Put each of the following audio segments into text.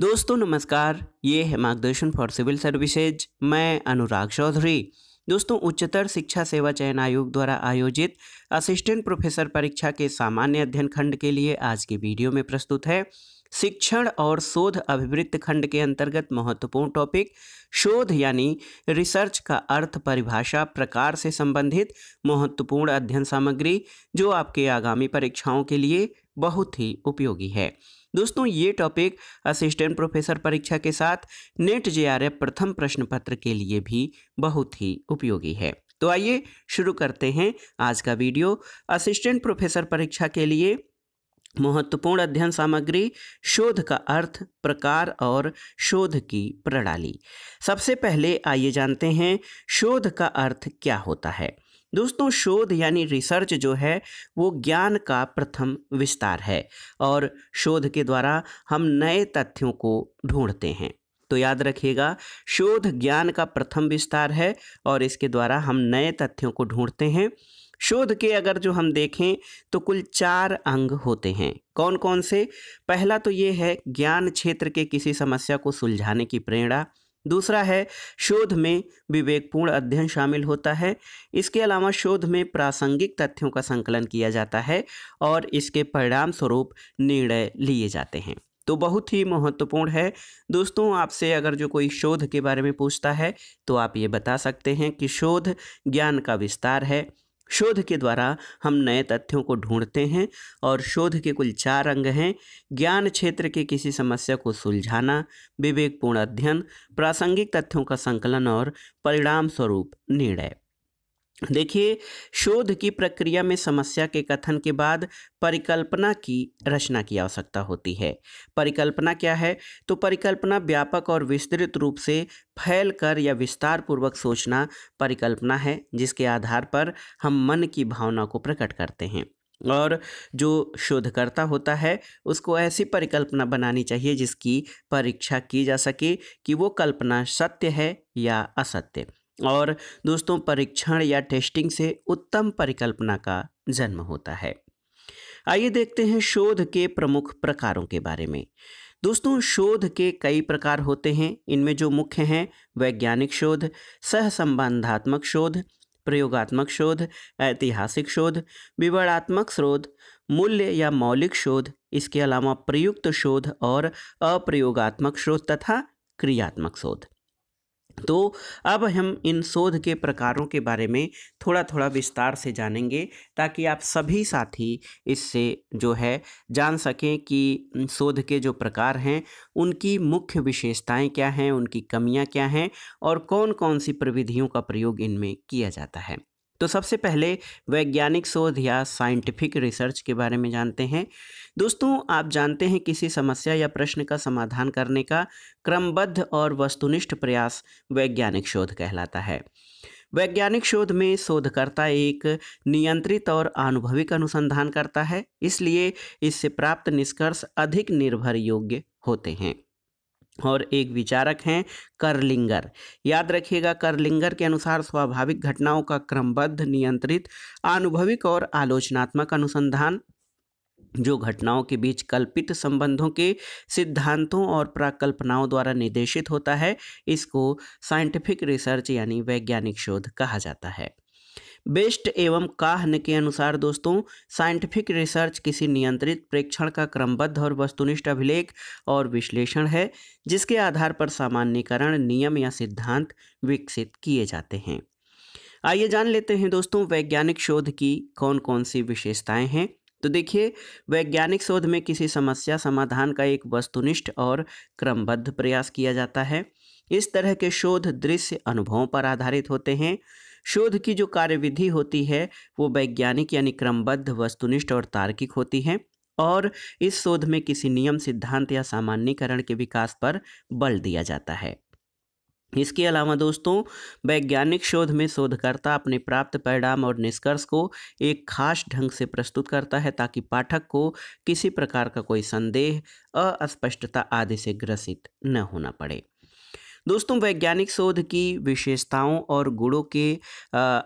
दोस्तों नमस्कार ये है मार्गदर्शन फॉर सिविल सर्विसेज मैं अनुराग चौधरी दोस्तों उच्चतर शिक्षा सेवा चयन आयोग द्वारा आयोजित असिस्टेंट प्रोफेसर परीक्षा के सामान्य अध्ययन खंड के लिए आज के वीडियो में प्रस्तुत है शिक्षण और शोध अभिवृत्त खंड के अंतर्गत महत्वपूर्ण टॉपिक शोध यानी रिसर्च का अर्थ परिभाषा प्रकार से संबंधित महत्वपूर्ण अध्ययन सामग्री जो आपके आगामी परीक्षाओं के लिए बहुत ही उपयोगी है दोस्तों ये टॉपिक असिस्टेंट प्रोफेसर परीक्षा के साथ नेट जे प्रथम प्रश्न पत्र के लिए भी बहुत ही उपयोगी है तो आइए शुरू करते हैं आज का वीडियो असिस्टेंट प्रोफेसर परीक्षा के लिए महत्वपूर्ण अध्ययन सामग्री शोध का अर्थ प्रकार और शोध की प्रणाली सबसे पहले आइए जानते हैं शोध का अर्थ क्या होता है दोस्तों शोध यानी रिसर्च जो है वो ज्ञान का प्रथम विस्तार है और शोध के द्वारा हम नए तथ्यों को ढूंढते हैं तो याद रखिएगा शोध ज्ञान का प्रथम विस्तार है और इसके द्वारा हम नए तथ्यों को ढूंढते हैं शोध के अगर जो हम देखें तो कुल चार अंग होते हैं कौन कौन से पहला तो ये है ज्ञान क्षेत्र के किसी समस्या को सुलझाने की प्रेरणा दूसरा है शोध में विवेकपूर्ण अध्ययन शामिल होता है इसके अलावा शोध में प्रासंगिक तथ्यों का संकलन किया जाता है और इसके परिणाम स्वरूप निर्णय लिए जाते हैं तो बहुत ही महत्वपूर्ण है दोस्तों आपसे अगर जो कोई शोध के बारे में पूछता है तो आप ये बता सकते हैं कि शोध ज्ञान का विस्तार है शोध के द्वारा हम नए तथ्यों को ढूंढते हैं और शोध के कुल चार अंग हैं ज्ञान क्षेत्र के किसी समस्या को सुलझाना विवेकपूर्ण अध्ययन प्रासंगिक तथ्यों का संकलन और परिणाम स्वरूप निर्णय देखिए शोध की प्रक्रिया में समस्या के कथन के बाद परिकल्पना की रचना की आवश्यकता होती है परिकल्पना क्या है तो परिकल्पना व्यापक और विस्तृत रूप से फैल कर या विस्तार पूर्वक सोचना परिकल्पना है जिसके आधार पर हम मन की भावना को प्रकट करते हैं और जो शोधकर्ता होता है उसको ऐसी परिकल्पना बनानी चाहिए जिसकी परीक्षा की जा सके कि वो कल्पना सत्य है या असत्य और दोस्तों परीक्षण या टेस्टिंग से उत्तम परिकल्पना का जन्म होता है आइए देखते हैं शोध के प्रमुख प्रकारों के बारे में दोस्तों शोध के कई प्रकार होते हैं इनमें जो मुख्य हैं वैज्ञानिक शोध सहसंबंधात्मक शोध प्रयोगात्मक शोध ऐतिहासिक शोध विवरणात्मक शोध मूल्य या मौलिक शोध इसके अलावा प्रयुक्त शोध और अप्रयोगात्मक शोध तथा क्रियात्मक शोध तो अब हम इन शोध के प्रकारों के बारे में थोड़ा थोड़ा विस्तार से जानेंगे ताकि आप सभी साथी इससे जो है जान सकें कि शोध के जो प्रकार हैं उनकी मुख्य विशेषताएं क्या हैं उनकी कमियां क्या हैं और कौन कौन सी प्रविधियों का प्रयोग इनमें किया जाता है तो सबसे पहले वैज्ञानिक शोध या साइंटिफिक रिसर्च के बारे में जानते हैं दोस्तों आप जानते हैं किसी समस्या या प्रश्न का समाधान करने का क्रमबद्ध और वस्तुनिष्ठ प्रयास वैज्ञानिक शोध कहलाता है वैज्ञानिक शोध में शोधकर्ता एक नियंत्रित और आनुभविक अनुसंधान करता है इसलिए इससे प्राप्त निष्कर्ष अधिक निर्भर योग्य होते हैं और एक विचारक हैं करलिंगर याद रखिएगा करलिंगर के अनुसार स्वाभाविक घटनाओं का क्रमबद्ध नियंत्रित आनुभविक और आलोचनात्मक अनुसंधान जो घटनाओं के बीच कल्पित संबंधों के सिद्धांतों और प्राकल्पनाओं द्वारा निर्देशित होता है इसको साइंटिफिक रिसर्च यानी वैज्ञानिक शोध कहा जाता है बेस्ट एवं काहन के अनुसार दोस्तों साइंटिफिक रिसर्च किसी नियंत्रित प्रेक्षण का क्रमबद्ध और वस्तुनिष्ठ अभिलेख और विश्लेषण है जिसके आधार पर सामान्यकरण नियम या सिद्धांत विकसित किए जाते हैं आइए जान लेते हैं दोस्तों वैज्ञानिक शोध की कौन कौन सी विशेषताएं हैं तो देखिए वैज्ञानिक शोध में किसी समस्या समाधान का एक वस्तुनिष्ठ और क्रमबद्ध प्रयास किया जाता है इस तरह के शोध दृश्य अनुभवों पर आधारित होते हैं शोध की जो कार्यविधि होती है वो वैज्ञानिक यानी क्रमबद्ध वस्तुनिष्ठ और तार्किक होती है और इस शोध में किसी नियम सिद्धांत या सामान्यकरण के विकास पर बल दिया जाता है इसके अलावा दोस्तों वैज्ञानिक शोध में शोधकर्ता अपने प्राप्त परिणाम और निष्कर्ष को एक खास ढंग से प्रस्तुत करता है ताकि पाठक को किसी प्रकार का कोई संदेह अस्पष्टता आदि से ग्रसित न होना पड़े दोस्तों वैज्ञानिक शोध की विशेषताओं और गुणों के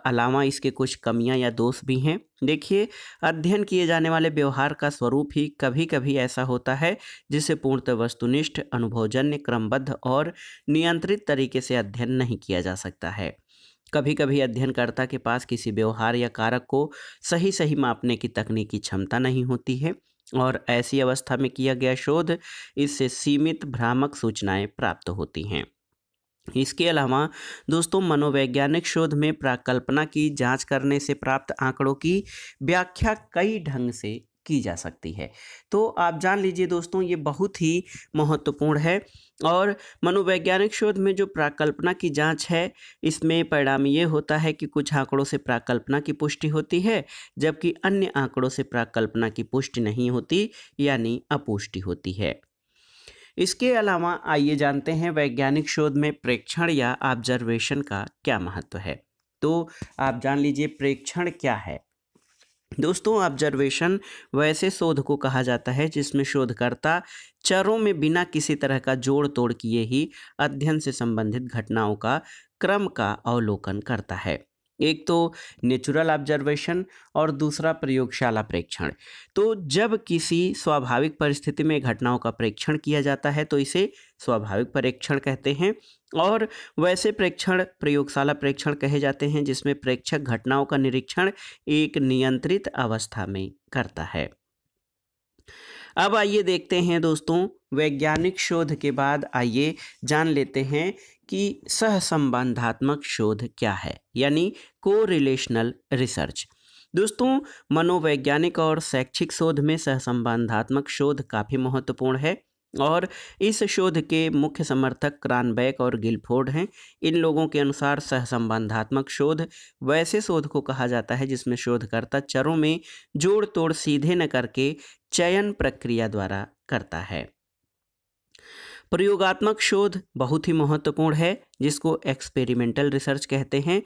अलावा इसके कुछ कमियां या दोष भी हैं देखिए अध्ययन किए जाने वाले व्यवहार का स्वरूप ही कभी कभी ऐसा होता है जिसे पूर्णतः वस्तुनिष्ठ अनुभवजन्य क्रमबद्ध और नियंत्रित तरीके से अध्ययन नहीं किया जा सकता है कभी कभी अध्ययनकर्ता के पास किसी व्यवहार या कारक को सही सही मापने की तकनीकी क्षमता नहीं होती है और ऐसी अवस्था में किया गया शोध इससे सीमित भ्रामक सूचनाएं प्राप्त होती हैं इसके अलावा दोस्तों मनोवैज्ञानिक शोध में प्राकल्पना की जांच करने से प्राप्त आंकड़ों की व्याख्या कई ढंग से की जा सकती है तो आप जान लीजिए दोस्तों ये बहुत ही महत्वपूर्ण है और मनोवैज्ञानिक शोध में जो प्राकल्पना की जांच है इसमें परिणाम ये होता है कि कुछ आंकड़ों से प्राकल्पना की पुष्टि होती है जबकि अन्य आंकड़ों से प्राकल्पना की पुष्टि नहीं होती यानी अपुष्टि होती है इसके अलावा आइए जानते हैं वैज्ञानिक शोध में प्रेक्षण या ऑब्जर्वेशन का क्या महत्व है तो आप जान लीजिए प्रेक्षण क्या है दोस्तों ऑब्जर्वेशन वैसे शोध को कहा जाता है जिसमें शोधकर्ता चरों में बिना किसी तरह का जोड़ तोड़ किए ही अध्ययन से संबंधित घटनाओं का क्रम का अवलोकन करता है एक तो नेचुरल ऑब्जर्वेशन और दूसरा प्रयोगशाला प्रेक्षण तो जब किसी स्वाभाविक परिस्थिति में घटनाओं का प्रेक्षण किया जाता है तो इसे स्वाभाविक परीक्षण कहते हैं और वैसे प्रेक्षण प्रयोगशाला प्रेक्षण कहे जाते हैं जिसमें प्रेक्षक घटनाओं का निरीक्षण एक नियंत्रित अवस्था में करता है अब आइए देखते हैं दोस्तों वैज्ञानिक शोध के बाद आइए जान लेते हैं कि सहसंबंधात्मक शोध क्या है यानी को रिलेशनल रिसर्च दोस्तों मनोवैज्ञानिक और शैक्षिक शोध में सहसंबंधात्मक शोध काफ़ी महत्वपूर्ण है और इस शोध के मुख्य समर्थक क्रानबैक और गिलफोर्ड हैं इन लोगों के अनुसार सहसंबंधात्मक शोध वैसे शोध को कहा जाता है जिसमें शोधकर्ता चरों में जोड़ तोड़ सीधे न करके चयन प्रक्रिया द्वारा करता है प्रयोगात्मक शोध बहुत ही महत्वपूर्ण है जिसको एक्सपेरिमेंटल रिसर्च कहते हैं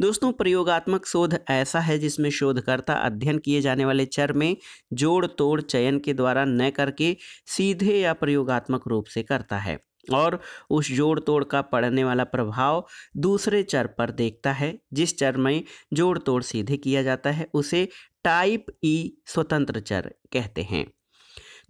दोस्तों प्रयोगात्मक शोध ऐसा है जिसमें शोधकर्ता अध्ययन किए जाने वाले चर में जोड़ तोड़ चयन के द्वारा न करके सीधे या प्रयोगात्मक रूप से करता है और उस जोड़ तोड़ का पड़ने वाला प्रभाव दूसरे चर पर देखता है जिस चर में जोड़ तोड़ सीधे किया जाता है उसे टाइप ई e स्वतंत्र चर कहते हैं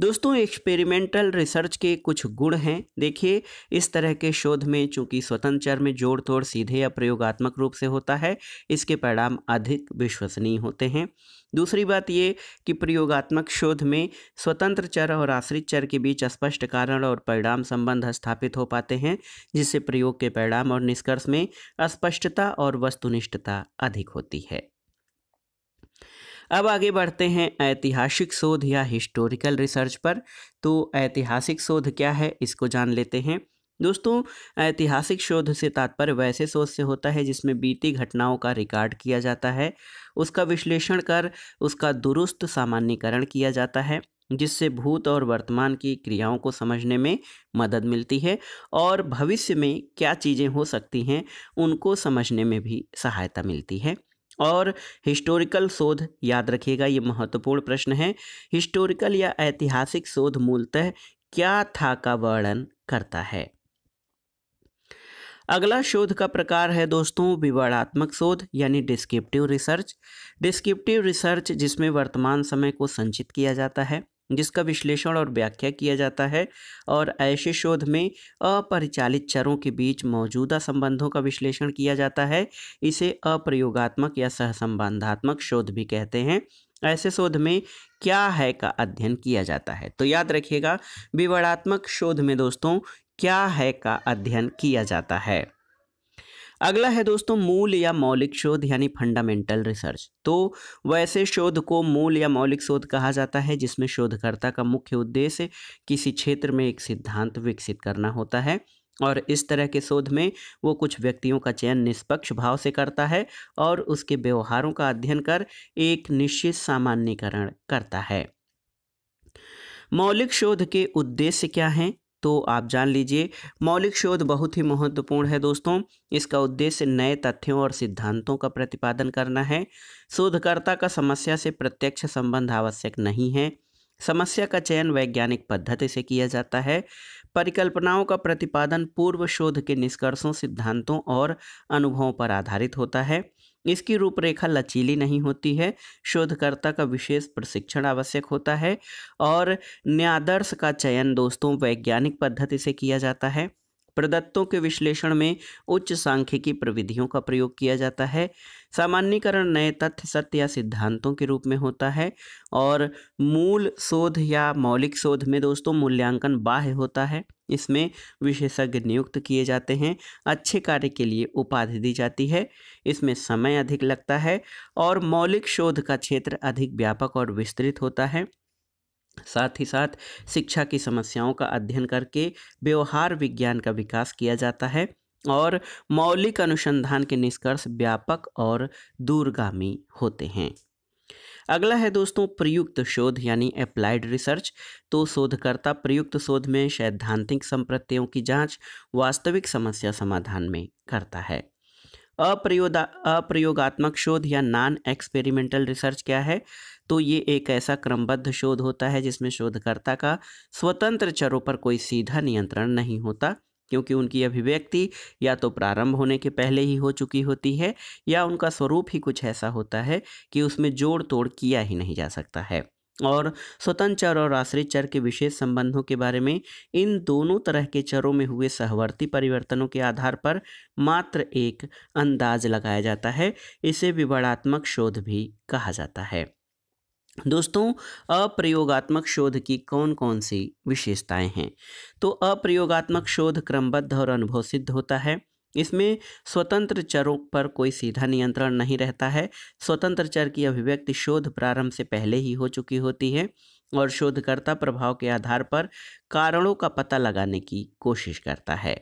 दोस्तों एक्सपेरिमेंटल रिसर्च के कुछ गुण हैं देखिए इस तरह के शोध में चूंकि स्वतंत्र चर में जोड़ तोड़ सीधे या प्रयोगात्मक रूप से होता है इसके परिणाम अधिक विश्वसनीय होते हैं दूसरी बात ये कि प्रयोगात्मक शोध में स्वतंत्र चर और आश्रित चर के बीच स्पष्ट कारण और परिणाम संबंध स्थापित हो पाते हैं जिससे प्रयोग के परिणाम और निष्कर्ष में अस्पष्टता और वस्तुनिष्ठता अधिक होती है अब आगे बढ़ते हैं ऐतिहासिक शोध या हिस्टोरिकल रिसर्च पर तो ऐतिहासिक शोध क्या है इसको जान लेते हैं दोस्तों ऐतिहासिक शोध से तात्पर्य वैसे शोध से होता है जिसमें बीती घटनाओं का रिकॉर्ड किया जाता है उसका विश्लेषण कर उसका दुरुस्त सामान्यकरण किया जाता है जिससे भूत और वर्तमान की क्रियाओं को समझने में मदद मिलती है और भविष्य में क्या चीज़ें हो सकती हैं उनको समझने में भी सहायता मिलती है और हिस्टोरिकल शोध याद रखिएगा ये महत्वपूर्ण प्रश्न है हिस्टोरिकल या ऐतिहासिक शोध मूलतः क्या था का वर्णन करता है अगला शोध का प्रकार है दोस्तों विवरणात्मक शोध यानी डिस्क्रिप्टिव रिसर्च डिस्क्रिप्टिव रिसर्च जिसमें वर्तमान समय को संचित किया जाता है जिसका विश्लेषण और व्याख्या किया जाता है और ऐसे शोध में अपरिचालित चरों के बीच मौजूदा संबंधों का विश्लेषण किया जाता है इसे अप्रयोगात्मक या सहसंबंधात्मक शोध भी कहते हैं ऐसे शोध में क्या है का अध्ययन किया जाता है तो याद रखिएगा विवरणात्मक शोध में दोस्तों क्या है का अध्ययन किया जाता है अगला है दोस्तों मूल या मौलिक शोध यानी फंडामेंटल रिसर्च तो वैसे शोध को मूल या मौलिक शोध कहा जाता है जिसमें शोधकर्ता का मुख्य उद्देश्य किसी क्षेत्र में एक सिद्धांत विकसित करना होता है और इस तरह के शोध में वो कुछ व्यक्तियों का चयन निष्पक्ष भाव से करता है और उसके व्यवहारों का अध्ययन कर एक निश्चित सामान्यकरण करता है मौलिक शोध के उद्देश्य क्या हैं तो आप जान लीजिए मौलिक शोध बहुत ही महत्वपूर्ण है दोस्तों इसका उद्देश्य नए तथ्यों और सिद्धांतों का प्रतिपादन करना है शोधकर्ता का समस्या से प्रत्यक्ष संबंध आवश्यक नहीं है समस्या का चयन वैज्ञानिक पद्धति से किया जाता है परिकल्पनाओं का प्रतिपादन पूर्व शोध के निष्कर्षों सिद्धांतों और अनुभवों पर आधारित होता है इसकी रूपरेखा लचीली नहीं होती है शोधकर्ता का विशेष प्रशिक्षण आवश्यक होता है और न्यादर्श का चयन दोस्तों वैज्ञानिक पद्धति से किया जाता है प्रदत्तों के विश्लेषण में उच्च सांख्यिकी प्रविधियों का प्रयोग किया जाता है सामान्यकरण नए तथ्य सत्य या सिद्धांतों के रूप में होता है और मूल शोध या मौलिक शोध में दोस्तों मूल्यांकन बाह्य होता है इसमें विशेषज्ञ नियुक्त किए जाते हैं अच्छे कार्य के लिए उपाधि दी जाती है इसमें समय अधिक लगता है और मौलिक शोध का क्षेत्र अधिक व्यापक और विस्तृत होता है साथ ही साथ शिक्षा की समस्याओं का अध्ययन करके व्यवहार विज्ञान का विकास किया जाता है और मौलिक अनुसंधान के निष्कर्ष व्यापक और दूरगामी होते हैं अगला है दोस्तों प्रयुक्त शोध यानी अप्लाइड रिसर्च तो शोधकर्ता प्रयुक्त शोध में सैद्धांतिक संप्रत्ययों की जांच वास्तविक समस्या समाधान में करता है अप्रयोदा अप्रयोगात्मक शोध या नॉन एक्सपेरिमेंटल रिसर्च क्या है तो ये एक ऐसा क्रमबद्ध शोध होता है जिसमें शोधकर्ता का स्वतंत्र चरों पर कोई सीधा नियंत्रण नहीं होता क्योंकि उनकी अभिव्यक्ति या तो प्रारंभ होने के पहले ही हो चुकी होती है या उनका स्वरूप ही कुछ ऐसा होता है कि उसमें जोड़ तोड़ किया ही नहीं जा सकता है और स्वतंत्र चर और आश्रित चर के विशेष संबंधों के बारे में इन दोनों तरह के चरों में हुए सहवर्ती परिवर्तनों के आधार पर मात्र एक अंदाज लगाया जाता है इसे विवरणात्मक शोध भी कहा जाता है दोस्तों अप्रयोगात्मक शोध की कौन कौन सी विशेषताएं हैं तो अप्रयोगात्मक शोध क्रमबद्ध और अनुभव सिद्ध होता है इसमें स्वतंत्र चरों पर कोई सीधा नियंत्रण नहीं रहता है स्वतंत्र चर की अभिव्यक्ति शोध प्रारंभ से पहले ही हो चुकी होती है और शोधकर्ता प्रभाव के आधार पर कारणों का पता लगाने की कोशिश करता है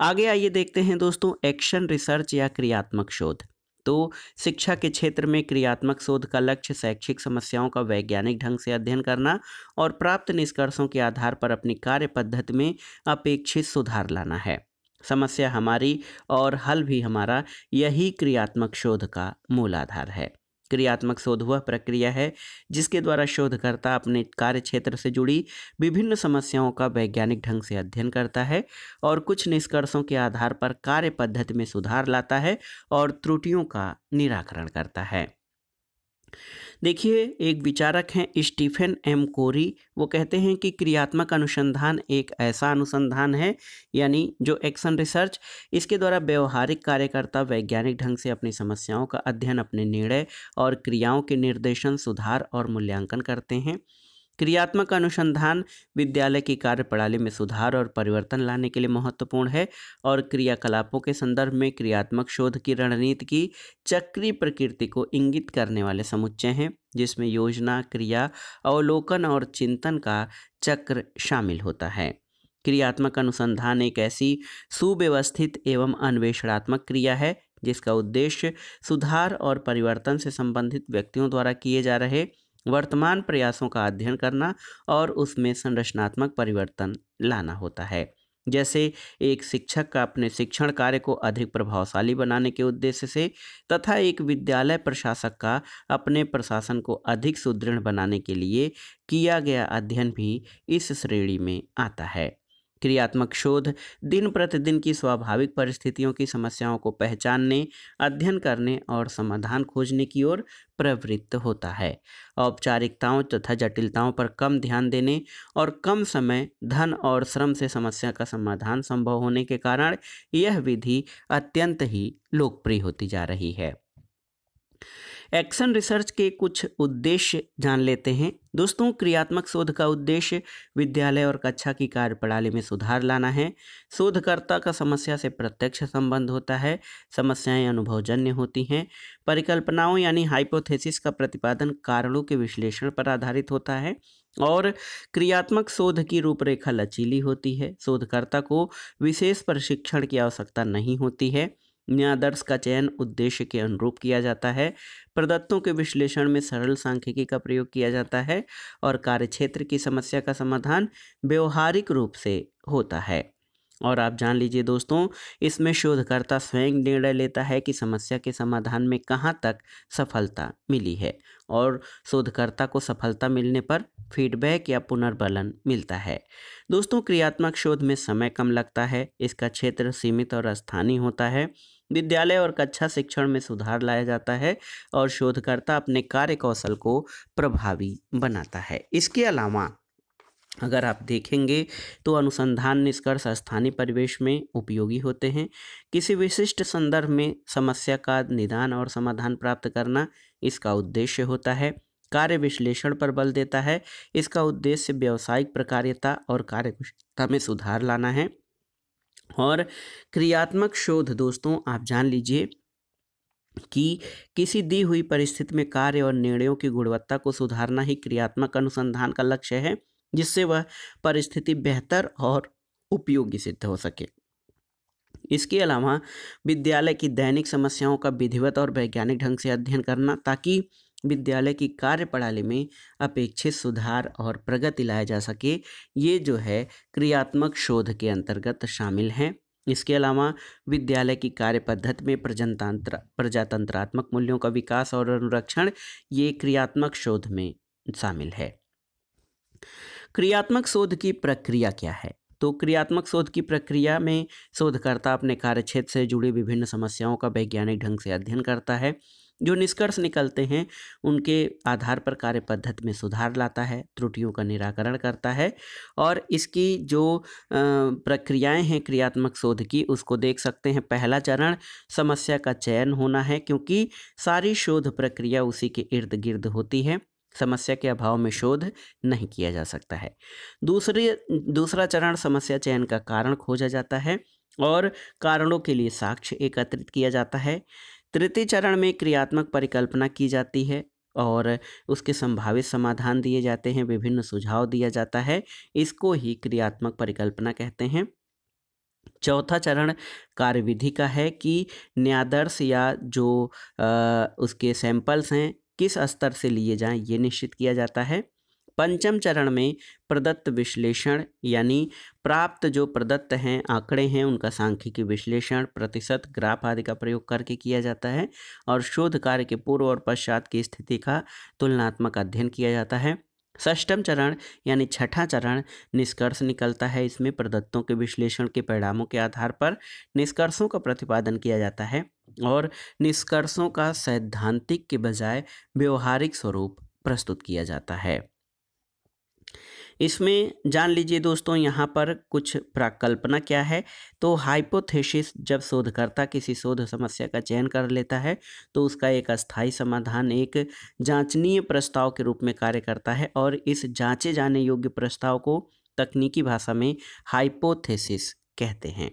आगे आइए देखते हैं दोस्तों एक्शन रिसर्च या क्रियात्मक शोध तो शिक्षा के क्षेत्र में क्रियात्मक शोध का लक्ष्य शैक्षिक समस्याओं का वैज्ञानिक ढंग से अध्ययन करना और प्राप्त निष्कर्षों के आधार पर अपनी कार्य पद्धति में अपेक्षित सुधार लाना है समस्या हमारी और हल भी हमारा यही क्रियात्मक शोध का मूल आधार है क्रियात्मक शोध वह प्रक्रिया है जिसके द्वारा शोधकर्ता अपने कार्य क्षेत्र से जुड़ी विभिन्न समस्याओं का वैज्ञानिक ढंग से अध्ययन करता है और कुछ निष्कर्षों के आधार पर कार्य पद्धति में सुधार लाता है और त्रुटियों का निराकरण करता है देखिए एक विचारक हैं स्टीफन एम कोरी वो कहते हैं कि क्रियात्मक अनुसंधान एक ऐसा अनुसंधान है यानी जो एक्शन रिसर्च इसके द्वारा व्यवहारिक कार्यकर्ता वैज्ञानिक ढंग से अपनी समस्याओं का अध्ययन अपने निर्णय और क्रियाओं के निर्देशन सुधार और मूल्यांकन करते हैं क्रियात्मक अनुसंधान विद्यालय की कार्यप्रणाली में सुधार और परिवर्तन लाने के लिए महत्वपूर्ण है और क्रियाकलापों के संदर्भ में क्रियात्मक शोध की रणनीति की चक्रीय प्रकृति को इंगित करने वाले समुच्चय हैं जिसमें योजना क्रिया अवलोकन और चिंतन का चक्र शामिल होता है क्रियात्मक अनुसंधान एक ऐसी सुव्यवस्थित एवं अन्वेषणात्मक क्रिया है जिसका उद्देश्य सुधार और परिवर्तन से संबंधित व्यक्तियों द्वारा किए जा रहे वर्तमान प्रयासों का अध्ययन करना और उसमें संरचनात्मक परिवर्तन लाना होता है जैसे एक शिक्षक का अपने शिक्षण कार्य को अधिक प्रभावशाली बनाने के उद्देश्य से तथा एक विद्यालय प्रशासक का अपने प्रशासन को अधिक सुदृढ़ बनाने के लिए किया गया अध्ययन भी इस श्रेणी में आता है क्रियात्मक शोध दिन प्रतिदिन की स्वाभाविक परिस्थितियों की समस्याओं को पहचानने अध्ययन करने और समाधान खोजने की ओर प्रवृत्त होता है औपचारिकताओं तथा जटिलताओं पर कम ध्यान देने और कम समय धन और श्रम से समस्या का समाधान संभव होने के कारण यह विधि अत्यंत ही लोकप्रिय होती जा रही है एक्शन रिसर्च के कुछ उद्देश्य जान लेते हैं दोस्तों क्रियात्मक शोध का उद्देश्य विद्यालय और कक्षा की कार्यप्रणाली में सुधार लाना है शोधकर्ता का समस्या से प्रत्यक्ष संबंध होता है समस्याएं अनुभवजन्य होती हैं परिकल्पनाओं यानी हाइपोथेसिस का प्रतिपादन कारणों के विश्लेषण पर आधारित होता है और क्रियात्मक शोध की रूपरेखा लचीली होती है शोधकर्ता को विशेष प्रशिक्षण की आवश्यकता नहीं होती है न्यायदर्श का चयन उद्देश्य के अनुरूप किया जाता है प्रदत्तों के विश्लेषण में सरल सांख्यिकी का प्रयोग किया जाता है और कार्यक्षेत्र की समस्या का समाधान व्यवहारिक रूप से होता है और आप जान लीजिए दोस्तों इसमें शोधकर्ता स्वयं निर्णय लेता है कि समस्या के समाधान में कहाँ तक सफलता मिली है और शोधकर्ता को सफलता मिलने पर फीडबैक या पुनर्बलन मिलता है दोस्तों क्रियात्मक शोध में समय कम लगता है इसका क्षेत्र सीमित और स्थानीय होता है विद्यालय और कक्षा शिक्षण में सुधार लाया जाता है और शोधकर्ता अपने कार्य कौशल को प्रभावी बनाता है इसके अलावा अगर आप देखेंगे तो अनुसंधान निष्कर्ष स्थानीय परिवेश में उपयोगी होते हैं किसी विशिष्ट संदर्भ में समस्या का निदान और समाधान प्राप्त करना इसका उद्देश्य होता है कार्य विश्लेषण पर बल देता है इसका उद्देश्य व्यावसायिक प्रकार्यता और कार्यकुशलता में सुधार लाना है और क्रियात्मक शोध दोस्तों आप जान लीजिए कि किसी दी हुई परिस्थिति में कार्य और निर्णयों की गुणवत्ता को सुधारना ही क्रियात्मक अनुसंधान का लक्ष्य है जिससे वह परिस्थिति बेहतर और उपयोगी सिद्ध हो सके इसके अलावा विद्यालय की दैनिक समस्याओं का विधिवत और वैज्ञानिक ढंग से अध्ययन करना ताकि विद्यालय की कार्य प्रणाली में अपेक्षित सुधार और प्रगति लाया जा सके ये जो है क्रियात्मक शोध के अंतर्गत शामिल हैं इसके अलावा विद्यालय की कार्य पद्धति में प्रजनतांत्र प्रजातंत्रात्मक मूल्यों का विकास और अनुरक्षण ये क्रियात्मक शोध में शामिल है क्रियात्मक शोध की प्रक्रिया क्या है तो क्रियात्मक शोध की प्रक्रिया में शोधकर्ता अपने कार्यक्षेत्र से जुड़ी विभिन्न समस्याओं का वैज्ञानिक ढंग से अध्ययन करता है जो निष्कर्ष निकलते हैं उनके आधार पर कार्य पद्धति में सुधार लाता है त्रुटियों का निराकरण करता है और इसकी जो प्रक्रियाएं हैं क्रियात्मक शोध की उसको देख सकते हैं पहला चरण समस्या का चयन होना है क्योंकि सारी शोध प्रक्रिया उसी के इर्द गिर्द होती है समस्या के अभाव में शोध नहीं किया जा सकता है दूसरी दूसरा चरण समस्या चयन का कारण खोजा जाता है और कारणों के लिए साक्ष्य एकत्रित किया जाता है तृतीय चरण में क्रियात्मक परिकल्पना की जाती है और उसके संभावित समाधान दिए जाते हैं विभिन्न सुझाव दिया जाता है इसको ही क्रियात्मक परिकल्पना कहते हैं चौथा चरण कार्यविधि का है कि न्यादर्श या जो आ, उसके सैंपल्स हैं किस स्तर से लिए जाएं ये निश्चित किया जाता है पंचम चरण में प्रदत्त विश्लेषण यानी प्राप्त जो प्रदत्त हैं आंकड़े हैं उनका सांख्यिकी विश्लेषण प्रतिशत ग्राफ आदि का प्रयोग करके किया जाता है और शोध कार्य के पूर्व और पश्चात की स्थिति का तुलनात्मक अध्ययन किया जाता है षष्टम चरण यानी छठा चरण निष्कर्ष निकलता है इसमें प्रदत्तों के विश्लेषण के परिणामों के आधार पर निष्कर्षों का प्रतिपादन किया जाता है और निष्कर्षों का सैद्धांतिक के बजाय व्यवहारिक स्वरूप प्रस्तुत किया जाता है इसमें जान लीजिए दोस्तों यहाँ पर कुछ प्राकल्पना क्या है तो हाइपोथेसिस जब शोधकर्ता किसी शोध समस्या का चयन कर लेता है तो उसका एक अस्थाई समाधान एक जांचनीय प्रस्ताव के रूप में कार्य करता है और इस जांचे जाने योग्य प्रस्ताव को तकनीकी भाषा में हाइपोथेसिस कहते हैं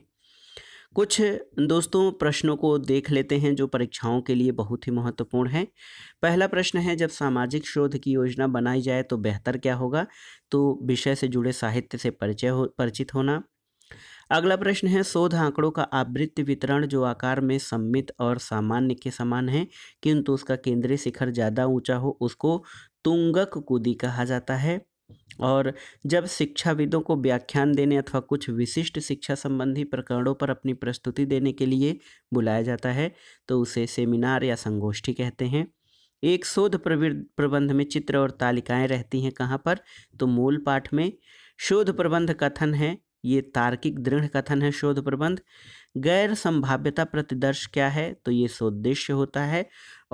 कुछ दोस्तों प्रश्नों को देख लेते हैं जो परीक्षाओं के लिए बहुत ही महत्वपूर्ण है पहला प्रश्न है जब सामाजिक शोध की योजना बनाई जाए तो बेहतर क्या होगा तो विषय से जुड़े साहित्य से परिचय हो परिचित होना अगला प्रश्न है शोध आंकड़ों का आवृत्त वितरण जो आकार में सम्मित और सामान्य के समान है किंतु उसका केंद्रीय शिखर ज़्यादा ऊंचा हो उसको तुंगक कुदी कहा जाता है और जब शिक्षाविदों को व्याख्यान देने अथवा कुछ विशिष्ट शिक्षा संबंधी प्रकरणों पर अपनी प्रस्तुति देने के लिए बुलाया जाता है तो उसे सेमिनार या संगोष्ठी कहते हैं एक शोध प्रबंध में चित्र और तालिकाएं रहती हैं कहाँ पर तो मूल पाठ में शोध प्रबंध कथन है ये तार्किक दृढ़ कथन है शोध प्रबंध गैर संभाव्यता प्रतिदर्श क्या है तो ये शोधदेश्य होता है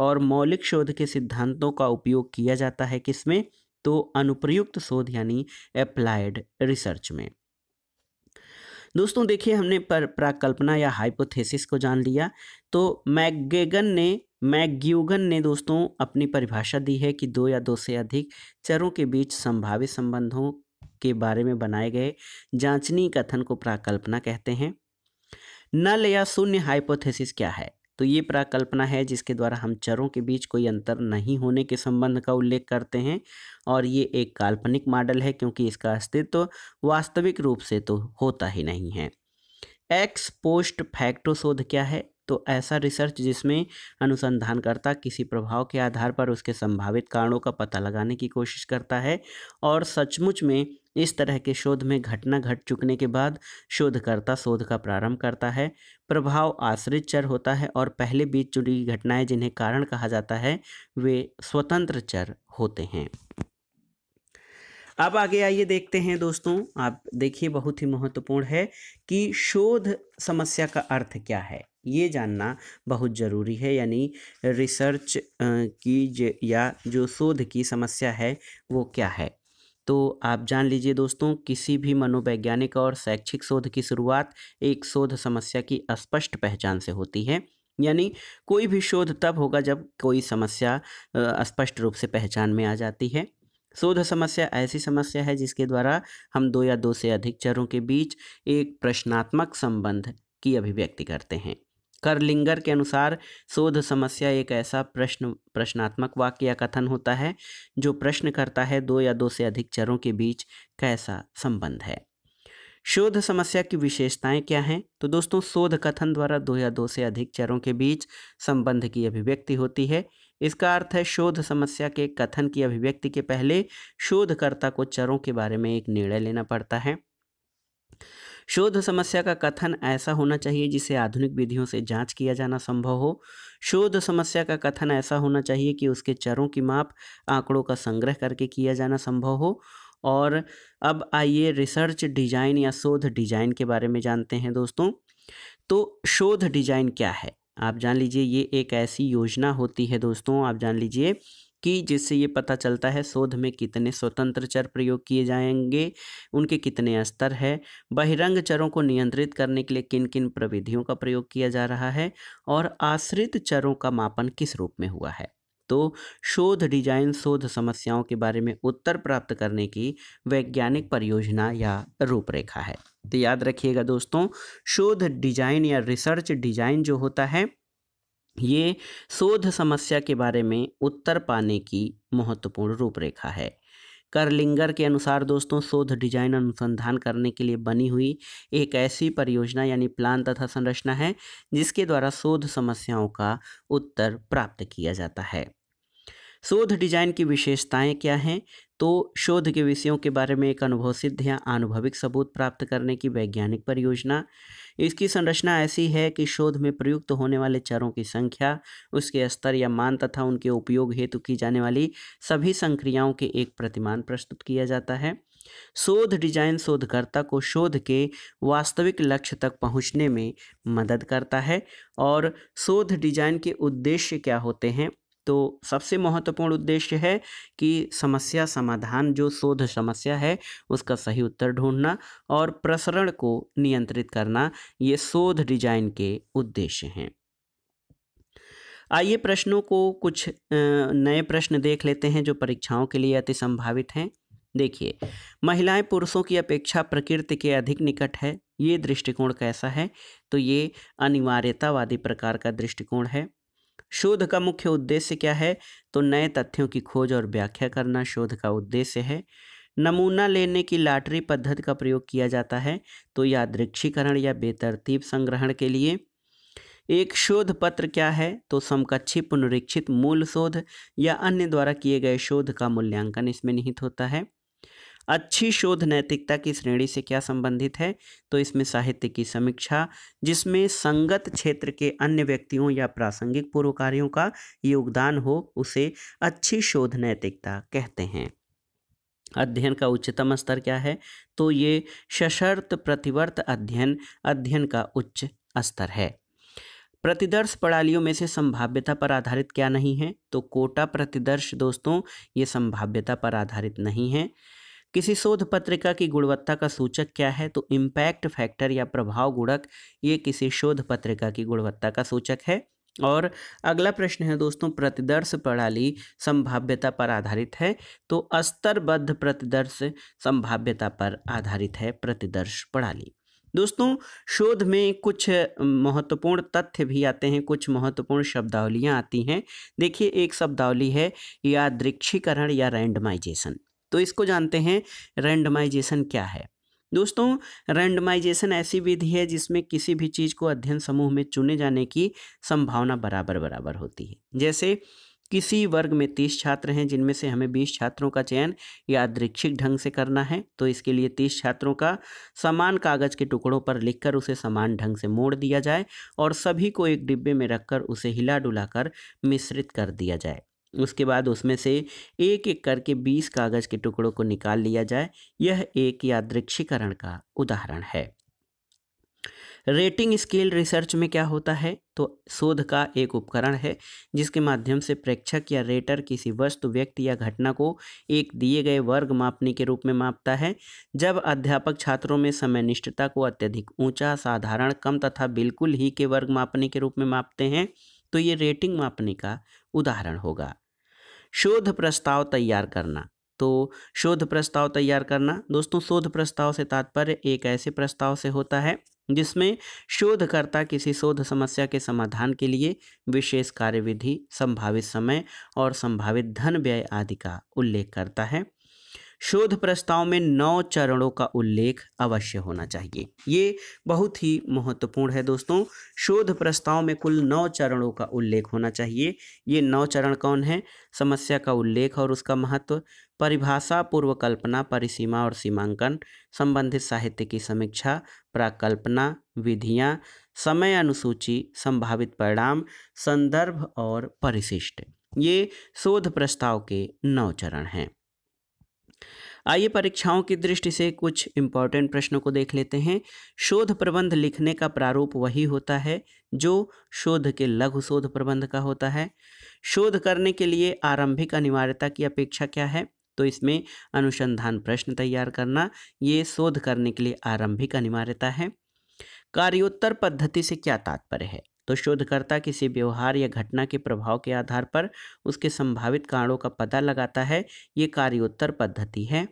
और मौलिक शोध के सिद्धांतों का उपयोग किया जाता है किसमें तो अनुप्रयुक्त शोध यानी अप्लाइड रिसर्च में दोस्तों देखिए हमने पर प्राकल्पना या हाइपोथेसिस को जान लिया तो मैगेगन ने मैग्यूगन ने दोस्तों अपनी परिभाषा दी है कि दो या दो से अधिक चरों के बीच संभावित संबंधों के बारे में बनाए गए जांचनी कथन को प्राकल्पना कहते हैं नल या शून्य हाइपोथेसिस क्या है तो ये प्राकल्पना है जिसके द्वारा हम चरों के बीच कोई अंतर नहीं होने के संबंध का उल्लेख करते हैं और ये एक काल्पनिक मॉडल है क्योंकि इसका अस्तित्व तो वास्तविक रूप से तो होता ही नहीं है एक्स पोस्ट फैक्टो शोध क्या है तो ऐसा रिसर्च जिसमें अनुसंधानकर्ता किसी प्रभाव के आधार पर उसके संभावित कारणों का पता लगाने की कोशिश करता है और सचमुच में इस तरह के शोध में घटना घट चुकने के बाद शोधकर्ता शोध का प्रारंभ करता है प्रभाव आश्रित चर होता है और पहले बीच जुड़ी घटनाएं जिन्हें कारण कहा जाता है वे स्वतंत्र चर होते हैं अब आगे आइए देखते हैं दोस्तों आप देखिए बहुत ही महत्वपूर्ण है कि शोध समस्या का अर्थ क्या है ये जानना बहुत ज़रूरी है यानी रिसर्च की या जो शोध की समस्या है वो क्या है तो आप जान लीजिए दोस्तों किसी भी मनोवैज्ञानिक और शैक्षिक शोध की शुरुआत एक शोध समस्या की स्पष्ट पहचान से होती है यानी कोई भी शोध तब होगा जब कोई समस्या स्पष्ट रूप से पहचान में आ जाती है शोध समस्या ऐसी समस्या है जिसके द्वारा हम दो या दो से अधिक चरों के बीच एक प्रश्नात्मक संबंध की अभिव्यक्ति करते हैं करलिंगर के अनुसार शोध समस्या एक ऐसा प्रश्न प्रश्नात्मक वाक्य या कथन होता है जो प्रश्न करता है दो या दो से अधिक चरों के बीच कैसा संबंध है शोध समस्या की विशेषताएं क्या हैं तो दोस्तों शोध कथन द्वारा दो या दो से अधिक चरों के बीच संबंध की अभिव्यक्ति होती है इसका अर्थ है शोध समस्या के कथन की अभिव्यक्ति के पहले शोधकर्ता को चरों के बारे में एक निर्णय लेना पड़ता है शोध समस्या का कथन ऐसा होना चाहिए जिसे आधुनिक विधियों से जांच किया जाना संभव हो शोध समस्या का कथन ऐसा होना चाहिए कि उसके चरों की माप आंकड़ों का संग्रह करके किया जाना संभव हो और अब आइए रिसर्च डिजाइन या शोध डिजाइन के बारे में जानते हैं दोस्तों तो शोध डिजाइन क्या है आप जान लीजिए ये एक ऐसी योजना होती है दोस्तों आप जान लीजिए कि जिससे ये पता चलता है शोध में कितने स्वतंत्र चर प्रयोग किए जाएंगे उनके कितने स्तर है बहिरंग चरों को नियंत्रित करने के लिए किन किन प्रविधियों का प्रयोग किया जा रहा है और आश्रित चरों का मापन किस रूप में हुआ है तो शोध डिजाइन शोध समस्याओं के बारे में उत्तर प्राप्त करने की वैज्ञानिक परियोजना या रूपरेखा है तो याद रखिएगा दोस्तों शोध डिजाइन या रिसर्च डिजाइन जो होता है ये शोध समस्या के बारे में उत्तर पाने की महत्वपूर्ण रूपरेखा है करलिंगर के अनुसार दोस्तों शोध डिजाइन अनुसंधान करने के लिए बनी हुई एक ऐसी परियोजना यानी प्लान तथा संरचना है जिसके द्वारा शोध समस्याओं का उत्तर प्राप्त किया जाता है शोध डिजाइन की विशेषताएं क्या हैं तो शोध के विषयों के बारे में एक अनुभव सिद्ध या आनुभविक सबूत प्राप्त करने की वैज्ञानिक परियोजना इसकी संरचना ऐसी है कि शोध में प्रयुक्त होने वाले चरों की संख्या उसके स्तर या मान तथा उनके उपयोग हेतु की जाने वाली सभी संक्रियाओं के एक प्रतिमान प्रस्तुत किया जाता है शोध डिजाइन शोधकर्ता को शोध के वास्तविक लक्ष्य तक पहुंचने में मदद करता है और शोध डिजाइन के उद्देश्य क्या होते हैं तो सबसे महत्वपूर्ण उद्देश्य है कि समस्या समाधान जो शोध समस्या है उसका सही उत्तर ढूंढना और प्रसरण को नियंत्रित करना ये शोध डिजाइन के उद्देश्य हैं आइए प्रश्नों को कुछ नए प्रश्न देख लेते हैं जो परीक्षाओं के लिए अति संभावित हैं देखिए महिलाएं पुरुषों की अपेक्षा प्रकृति के अधिक निकट है ये दृष्टिकोण कैसा है तो ये अनिवार्यतावादी प्रकार का दृष्टिकोण है शोध का मुख्य उद्देश्य क्या है तो नए तथ्यों की खोज और व्याख्या करना शोध का उद्देश्य है नमूना लेने की लाटरी पद्धति का प्रयोग किया जाता है तो या दृक्षीकरण या बेतरतीब संग्रहण के लिए एक शोध पत्र क्या है तो समकक्षी पुनरीक्षित मूल शोध या अन्य द्वारा किए गए शोध का मूल्यांकन इसमें निहित होता है अच्छी शोध नैतिकता की श्रेणी से क्या संबंधित है तो इसमें साहित्य की समीक्षा जिसमें संगत क्षेत्र के अन्य व्यक्तियों या प्रासंगिक पूर्व कार्यों का योगदान हो उसे अच्छी शोध नैतिकता कहते हैं अध्ययन का उच्चतम स्तर क्या है तो ये सशर्त प्रतिवर्त अध्ययन अध्ययन का उच्च स्तर है प्रतिदर्श प्रणालियों में से संभाव्यता पर आधारित क्या नहीं है तो कोटा प्रतिदर्श दोस्तों ये संभाव्यता पर आधारित नहीं है किसी शोध पत्रिका की गुणवत्ता का सूचक क्या है तो इम्पैक्ट फैक्टर या प्रभाव गुणक ये किसी शोध पत्रिका की गुणवत्ता का सूचक है और अगला प्रश्न है दोस्तों प्रतिदर्श प्रणाली संभाव्यता पर आधारित है तो स्तरबद्ध प्रतिदर्श संभाव्यता पर आधारित है प्रतिदर्श प्रणाली दोस्तों शोध में कुछ महत्वपूर्ण तथ्य भी आते हैं कुछ महत्वपूर्ण शब्दावलियाँ आती हैं देखिए एक शब्दावली है या दृक्षीकरण या रैंडमाइजेशन तो इसको जानते हैं रेंडमाइजेशन क्या है दोस्तों रेंडमाइजेशन ऐसी विधि है जिसमें किसी भी चीज़ को अध्ययन समूह में चुने जाने की संभावना बराबर बराबर होती है जैसे किसी वर्ग में तीस छात्र हैं जिनमें से हमें बीस छात्रों का चयन दृक्षिक ढंग से करना है तो इसके लिए तीस छात्रों का समान कागज़ के टुकड़ों पर लिखकर उसे समान ढंग से मोड़ दिया जाए और सभी को एक डिब्बे में रखकर उसे हिला डुला मिश्रित कर दिया जाए उसके बाद उसमें से एक एक करके बीस कागज़ के टुकड़ों को निकाल लिया जाए यह एक यादृक्षीकरण का उदाहरण है रेटिंग स्केल रिसर्च में क्या होता है तो शोध का एक उपकरण है जिसके माध्यम से प्रेक्षक या रेटर किसी वस्तु व्यक्ति या घटना को एक दिए गए वर्ग मापने के रूप में मापता है जब अध्यापक छात्रों में समयनिष्ठता को अत्यधिक ऊंचा साधारण कम तथा बिल्कुल ही के वर्ग मापने के रूप में मापते हैं तो ये रेटिंग मापने का उदाहरण होगा शोध प्रस्ताव तैयार करना तो शोध प्रस्ताव तैयार करना दोस्तों शोध प्रस्ताव से तात्पर्य एक ऐसे प्रस्ताव से होता है जिसमें शोधकर्ता किसी शोध समस्या के समाधान के लिए विशेष कार्यविधि संभावित समय और संभावित धन व्यय आदि का उल्लेख करता है शोध प्रस्ताव में नौ चरणों का उल्लेख अवश्य होना चाहिए ये बहुत ही महत्वपूर्ण है दोस्तों शोध प्रस्ताव में कुल नौ चरणों का उल्लेख होना चाहिए ये नौ चरण कौन है समस्या का उल्लेख और उसका महत्व परिभाषा पूर्व कल्पना परिसीमा और सीमांकन संबंधित साहित्य की समीक्षा प्राकल्पना विधियाँ समय अनुसूची संभावित परिणाम संदर्भ और परिशिष्ट ये शोध प्रस्ताव के नौ चरण हैं आइए परीक्षाओं की दृष्टि से कुछ इम्पॉर्टेंट प्रश्नों को देख लेते हैं शोध प्रबंध लिखने का प्रारूप वही होता है जो शोध के लघु शोध प्रबंध का होता है शोध करने के लिए आरंभिक अनिवार्यता की अपेक्षा क्या है तो इसमें अनुसंधान प्रश्न तैयार करना ये शोध करने के लिए आरंभिक अनिवार्यता है कार्योत्तर पद्धति से क्या तात्पर्य है तो शोधकर्ता किसी व्यवहार या घटना के प्रभाव के आधार पर उसके संभावित कारणों का पता लगाता है ये कार्योत्तर पद्धति है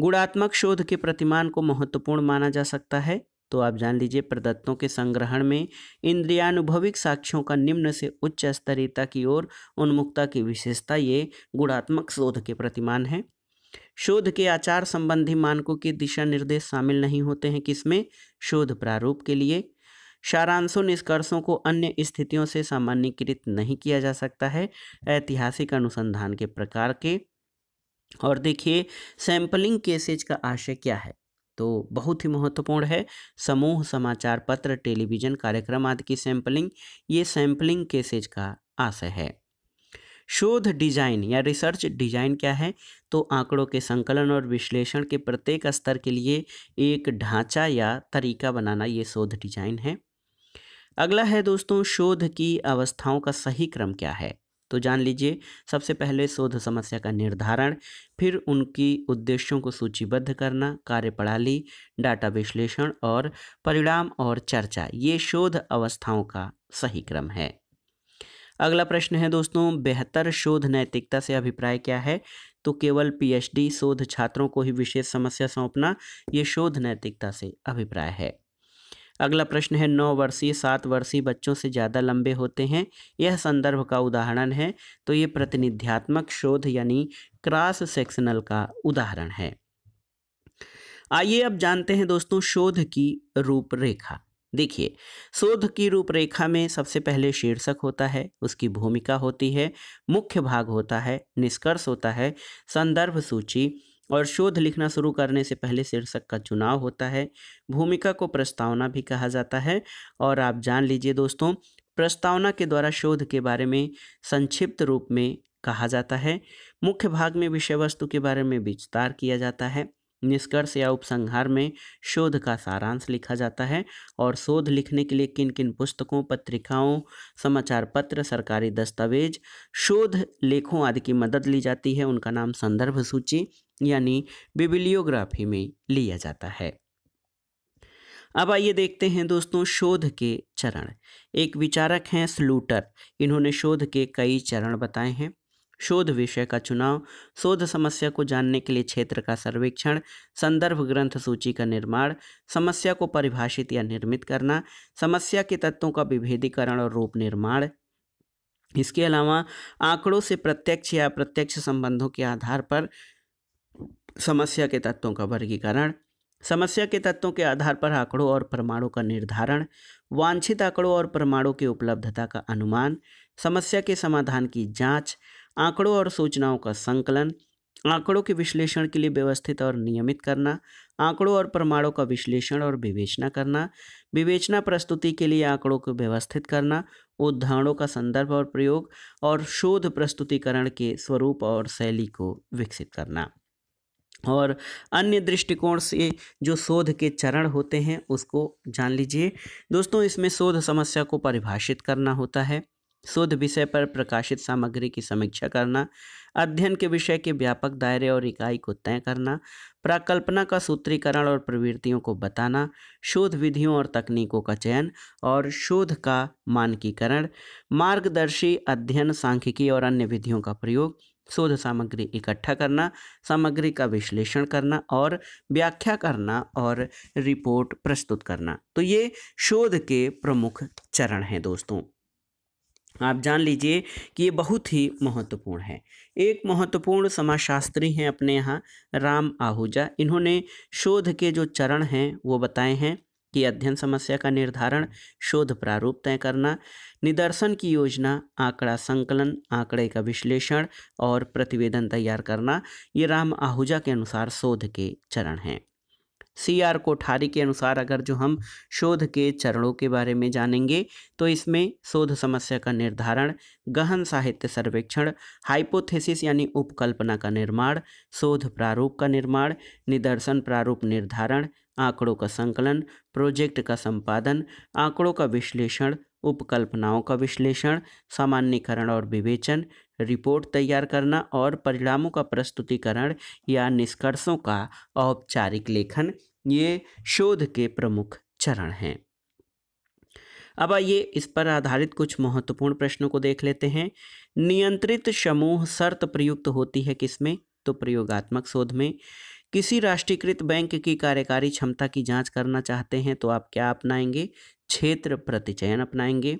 गुणात्मक शोध के प्रतिमान को महत्वपूर्ण माना जा सकता है तो आप जान लीजिए प्रदत्तों के संग्रहण में इंद्रियानुभविक साक्ष्यों का निम्न से उच्च स्तरीयता की ओर उन्मुखता की विशेषता ये गुणात्मक शोध के प्रतिमान है शोध के आचार संबंधी मानकों के दिशा निर्देश शामिल नहीं होते हैं किसमें शोध प्रारूप के लिए सारांशों निष्कर्षों को अन्य स्थितियों से सामान्यकृत नहीं किया जा सकता है ऐतिहासिक अनुसंधान के प्रकार के और देखिए सैम्पलिंग केसेज का आशय क्या है तो बहुत ही महत्वपूर्ण है समूह समाचार पत्र टेलीविज़न कार्यक्रम आदि की सैम्पलिंग ये सैम्पलिंग केसेज का आशय है शोध डिजाइन या रिसर्च डिजाइन क्या है तो आंकड़ों के संकलन और विश्लेषण के प्रत्येक स्तर के लिए एक ढांचा या तरीका बनाना ये शोध डिजाइन है अगला है दोस्तों शोध की अवस्थाओं का सही क्रम क्या है तो जान लीजिए सबसे पहले शोध समस्या का निर्धारण फिर उनकी उद्देश्यों को सूचीबद्ध करना कार्यप्रणाली डाटा विश्लेषण और परिणाम और चर्चा ये शोध अवस्थाओं का सही क्रम है अगला प्रश्न है दोस्तों बेहतर शोध नैतिकता से अभिप्राय क्या है तो केवल पीएचडी शोध छात्रों को ही विशेष समस्या सौंपना ये शोध नैतिकता से अभिप्राय है अगला प्रश्न है नौ वर्षीय सात वर्षीय बच्चों से ज़्यादा लंबे होते हैं यह संदर्भ का उदाहरण है तो ये प्रतिनिध्यात्मक शोध यानी क्रॉस सेक्शनल का उदाहरण है आइए अब जानते हैं दोस्तों शोध की रूपरेखा देखिए शोध की रूपरेखा में सबसे पहले शीर्षक होता है उसकी भूमिका होती है मुख्य भाग होता है निष्कर्ष होता है संदर्भ सूची और शोध लिखना शुरू करने से पहले शीर्षक का चुनाव होता है भूमिका को प्रस्तावना भी कहा जाता है और आप जान लीजिए दोस्तों प्रस्तावना के द्वारा शोध के बारे में संक्षिप्त रूप में कहा जाता है मुख्य भाग में विषय वस्तु के बारे में विस्तार किया जाता है निष्कर्ष या उपसंहार में शोध का सारांश लिखा जाता है और शोध लिखने के लिए किन किन पुस्तकों पत्रिकाओं समाचार पत्र सरकारी दस्तावेज शोध लेखों आदि की मदद ली जाती है उनका नाम संदर्भ सूची यानी बिबिलियोग्राफी में लिया जाता है अब आइए देखते हैं दोस्तों शोध के चरण एक विचारक हैं स्लूटर इन्होंने शोध के कई चरण बताए हैं शोध विषय का चुनाव शोध समस्या को जानने के लिए क्षेत्र का सर्वेक्षण संदर्भ ग्रंथ सूची का निर्माण समस्या को परिभाषित या निर्मित करना समस्या के तत्वों का विभेदीकरण और रूप निर्माण इसके अलावा आंकड़ों से प्रत्यक्ष या अप्रत्यक्ष संबंधों के आधार पर समस्या के तत्वों का वर्गीकरण समस्या के तत्वों के आधार पर आंकड़ों और परमाणु का निर्धारण वांछित आंकड़ों और परमाणु की उपलब्धता का अनुमान समस्या के समाधान की जांच आंकड़ों और सूचनाओं का संकलन आंकड़ों के विश्लेषण के लिए व्यवस्थित और नियमित करना आंकड़ों और परमाणु का विश्लेषण और विवेचना करना विवेचना प्रस्तुति के लिए आंकड़ों को व्यवस्थित करना उदाहरणों का संदर्भ और प्रयोग और शोध प्रस्तुतिकरण के स्वरूप और शैली को विकसित करना और अन्य दृष्टिकोण से जो शोध के चरण होते हैं उसको जान लीजिए दोस्तों इसमें शोध समस्या को परिभाषित करना होता है शोध विषय पर प्रकाशित सामग्री की समीक्षा करना अध्ययन के विषय के व्यापक दायरे और इकाई को तय करना प्रकल्पना का सूत्रीकरण और प्रवृत्तियों को बताना शोध विधियों और तकनीकों का चयन और शोध का मानकीकरण मार्गदर्शी अध्ययन सांख्यिकी और अन्य विधियों का प्रयोग शोध सामग्री इकट्ठा करना सामग्री का विश्लेषण करना और व्याख्या करना और रिपोर्ट प्रस्तुत करना तो ये शोध के प्रमुख चरण हैं दोस्तों आप जान लीजिए कि ये बहुत ही महत्वपूर्ण है एक महत्वपूर्ण समाजशास्त्री हैं अपने यहाँ राम आहूजा इन्होंने शोध के जो चरण हैं वो बताए हैं की अध्ययन समस्या का निर्धारण शोध प्रारूप तय करना निदर्शन की योजना आंकड़ा संकलन आंकड़े का विश्लेषण और प्रतिवेदन तैयार करना ये राम आहूजा के अनुसार शोध के चरण हैं सी आर कोठारी के अनुसार अगर जो हम शोध के चरणों के बारे में जानेंगे तो इसमें शोध समस्या का निर्धारण गहन साहित्य सर्वेक्षण हाइपोथेसिस यानी उपकल्पना का निर्माण शोध प्रारूप का निर्माण निदर्शन प्रारूप निर्धारण आंकड़ों का संकलन प्रोजेक्ट का संपादन आंकड़ों का विश्लेषण उपकल्पनाओं का विश्लेषण सामान्यकरण और विवेचन रिपोर्ट तैयार करना और परिणामों का प्रस्तुतिकरण या निष्कर्षों का औपचारिक लेखन ये शोध के प्रमुख चरण हैं अब आइए इस पर आधारित कुछ महत्वपूर्ण प्रश्नों को देख लेते हैं नियंत्रित समूह शर्त प्रयुक्त होती है किसमें तो प्रयोगात्मक शोध में किसी राष्ट्रीयकृत बैंक की कार्यकारी क्षमता की जांच करना चाहते हैं तो आप क्या अपनाएंगे क्षेत्र प्रतिचयन अपनाएंगे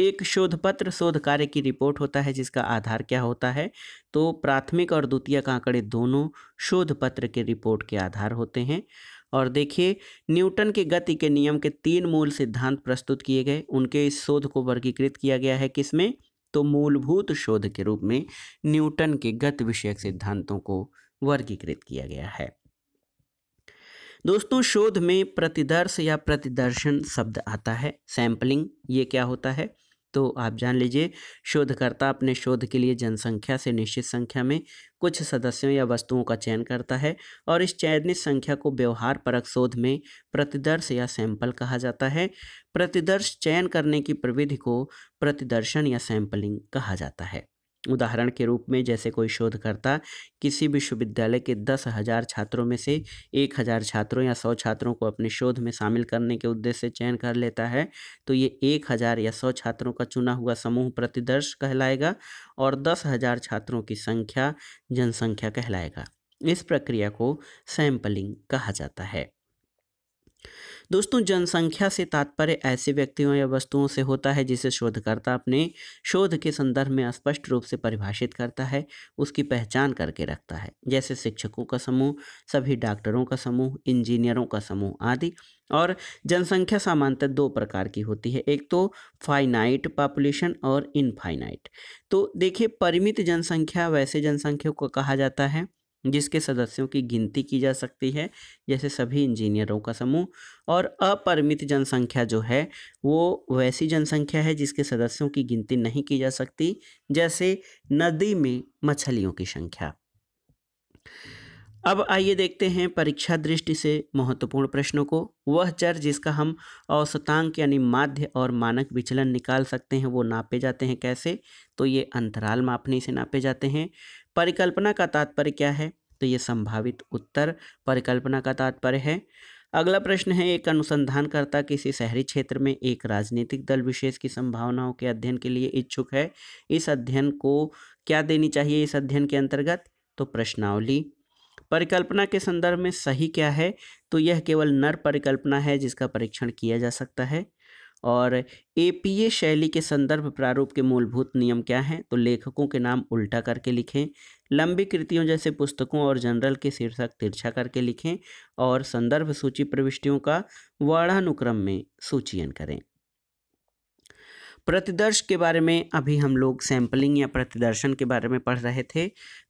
एक शोध पत्र शोध कार्य की रिपोर्ट होता है जिसका आधार क्या होता है तो प्राथमिक और द्वितीयक आंकड़े दोनों शोध पत्र के रिपोर्ट के आधार होते हैं और देखिए न्यूटन के गति के नियम के तीन मूल सिद्धांत प्रस्तुत किए गए उनके इस शोध को वर्गीकृत किया गया है किसमें तो मूलभूत शोध के रूप में न्यूटन के गत विषयक सिद्धांतों को वर्गीकृत किया गया है दोस्तों शोध में प्रतिदर्श या प्रतिदर्शन शब्द आता है सैम्पलिंग ये क्या होता है तो आप जान लीजिए शोधकर्ता अपने शोध के लिए जनसंख्या से निश्चित संख्या में कुछ सदस्यों या वस्तुओं का चयन करता है और इस चयनित संख्या को व्यवहार परक शोध में प्रतिदर्श या सैंपल कहा जाता है प्रतिदर्श चयन करने की प्रविधि को प्रतिदर्शन या सैंपलिंग कहा जाता है उदाहरण के रूप में जैसे कोई शोधकर्ता किसी विश्वविद्यालय के दस हज़ार छात्रों में से एक हज़ार छात्रों या सौ छात्रों को अपने शोध में शामिल करने के उद्देश्य से चयन कर लेता है तो ये एक हज़ार या सौ छात्रों का चुना हुआ समूह प्रतिदर्श कहलाएगा और दस हज़ार छात्रों की संख्या जनसंख्या कहलाएगा इस प्रक्रिया को सैम्पलिंग कहा जाता है दोस्तों जनसंख्या से तात्पर्य ऐसे व्यक्तियों या वस्तुओं से होता है जिसे शोधकर्ता अपने शोध के संदर्भ में स्पष्ट रूप से परिभाषित करता है उसकी पहचान करके रखता है जैसे शिक्षकों का समूह सभी डॉक्टरों का समूह इंजीनियरों का समूह आदि और जनसंख्या सामान्यतः दो प्रकार की होती है एक तो फाइनाइट पॉपुलेशन और इनफाइनाइट तो देखिए परिमित जनसंख्या वैसे जनसंख्या को कहा जाता है जिसके सदस्यों की गिनती की जा सकती है जैसे सभी इंजीनियरों का समूह और अपरिमित जनसंख्या जो है वो वैसी जनसंख्या है जिसके सदस्यों की गिनती नहीं की जा सकती जैसे नदी में मछलियों की संख्या अब आइए देखते हैं परीक्षा दृष्टि से महत्वपूर्ण प्रश्नों को वह चर जिसका हम औसतांक यानी माध्य और मानक विचलन निकाल सकते हैं वो नापे जाते हैं कैसे तो ये अंतराल मापने से नापे जाते हैं परिकल्पना का तात्पर्य क्या है तो ये संभावित उत्तर परिकल्पना का तात्पर्य है अगला प्रश्न है एक अनुसंधानकर्ता किसी शहरी क्षेत्र में एक राजनीतिक दल विशेष की संभावनाओं के अध्ययन के लिए इच्छुक है इस अध्ययन को क्या देनी चाहिए इस अध्ययन के अंतर्गत तो प्रश्नावली परिकल्पना के संदर्भ में सही क्या है तो यह केवल नर परिकल्पना है जिसका परीक्षण किया जा सकता है और एपीए शैली के संदर्भ प्रारूप के मूलभूत नियम क्या हैं तो लेखकों के नाम उल्टा करके लिखें लंबी कृतियों जैसे पुस्तकों और जनरल के शीर्षक तिरछा करके लिखें और संदर्भ सूची प्रविष्टियों का वर्णानुक्रम में सूचीयन करें प्रतिदर्श के बारे में अभी हम लोग सैम्पलिंग या प्रतिदर्शन के बारे में पढ़ रहे थे